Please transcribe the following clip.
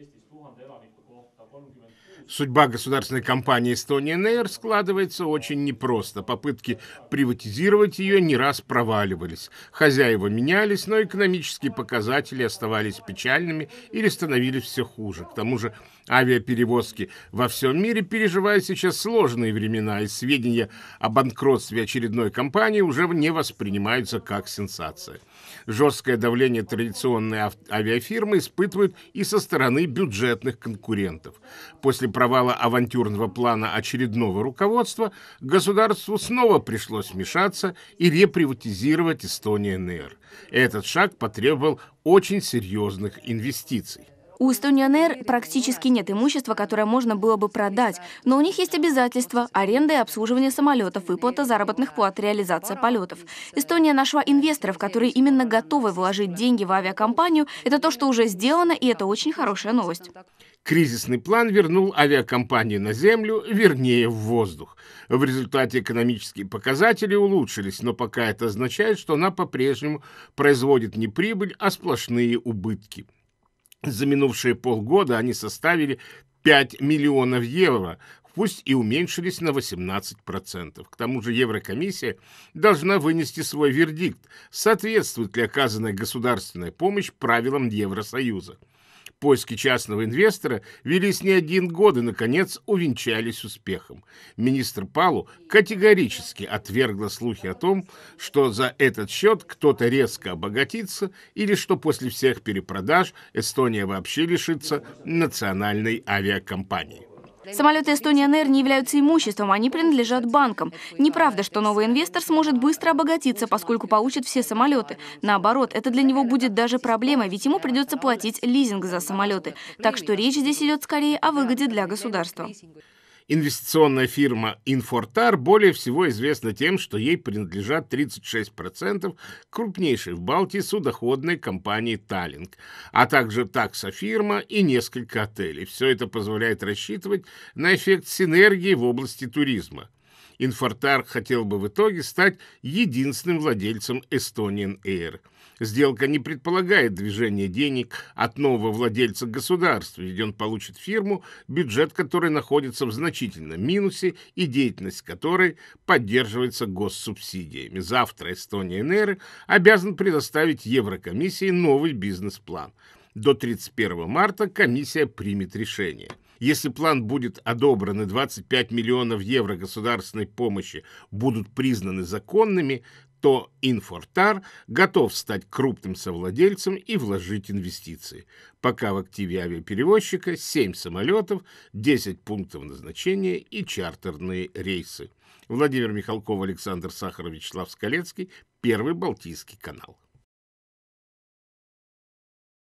is Судьба государственной компании Estonian Air складывается очень непросто. Попытки приватизировать ее не раз проваливались. Хозяева менялись, но экономические показатели оставались печальными или становились все хуже. К тому же авиаперевозки во всем мире переживают сейчас сложные времена, и сведения о банкротстве очередной компании уже не воспринимаются как сенсация. Жесткое давление традиционной авиафирмы испытывают и со стороны бюджета бюджетных конкурентов. После провала авантюрного плана очередного руководства государству снова пришлось вмешаться и реприватизировать Эстония НР. Этот шаг потребовал очень серьезных инвестиций. У эстонионер практически нет имущества, которое можно было бы продать, но у них есть обязательства – аренда и обслуживание самолетов, выплата заработных плат, реализация полетов. Эстония нашла инвесторов, которые именно готовы вложить деньги в авиакомпанию. Это то, что уже сделано, и это очень хорошая новость. Кризисный план вернул авиакомпанию на землю, вернее, в воздух. В результате экономические показатели улучшились, но пока это означает, что она по-прежнему производит не прибыль, а сплошные убытки. За минувшие полгода они составили 5 миллионов евро, пусть и уменьшились на 18%. К тому же Еврокомиссия должна вынести свой вердикт, соответствует ли оказанная государственная помощь правилам Евросоюза поиски частного инвестора велись не один год и, наконец, увенчались успехом. Министр Палу категорически отвергла слухи о том, что за этот счет кто-то резко обогатится или что после всех перепродаж Эстония вообще лишится национальной авиакомпании. Самолеты Эстонии Air не являются имуществом, они принадлежат банкам. Неправда, что новый инвестор сможет быстро обогатиться, поскольку получит все самолеты. Наоборот, это для него будет даже проблема, ведь ему придется платить лизинг за самолеты. Так что речь здесь идет скорее о выгоде для государства. Инвестиционная фирма «Инфортар» более всего известна тем, что ей принадлежат 36% крупнейшей в Балтии судоходной компании «Таллинг», а также таксофирма и несколько отелей. Все это позволяет рассчитывать на эффект синергии в области туризма. Инфортарк хотел бы в итоге стать единственным владельцем Estonian Air. Сделка не предполагает движение денег от нового владельца государства, ведь он получит фирму, бюджет которой находится в значительном минусе и деятельность которой поддерживается госсубсидиями. Завтра Эстония Air обязан предоставить Еврокомиссии новый бизнес-план. До 31 марта комиссия примет решение – если план будет одобрен и 25 миллионов евро государственной помощи будут признаны законными, то Инфортар готов стать крупным совладельцем и вложить инвестиции. Пока в активе авиаперевозчика 7 самолетов, 10 пунктов назначения и чартерные рейсы. Владимир Михалков, Александр Сахаров, Слав Скалецкий, Первый Балтийский канал.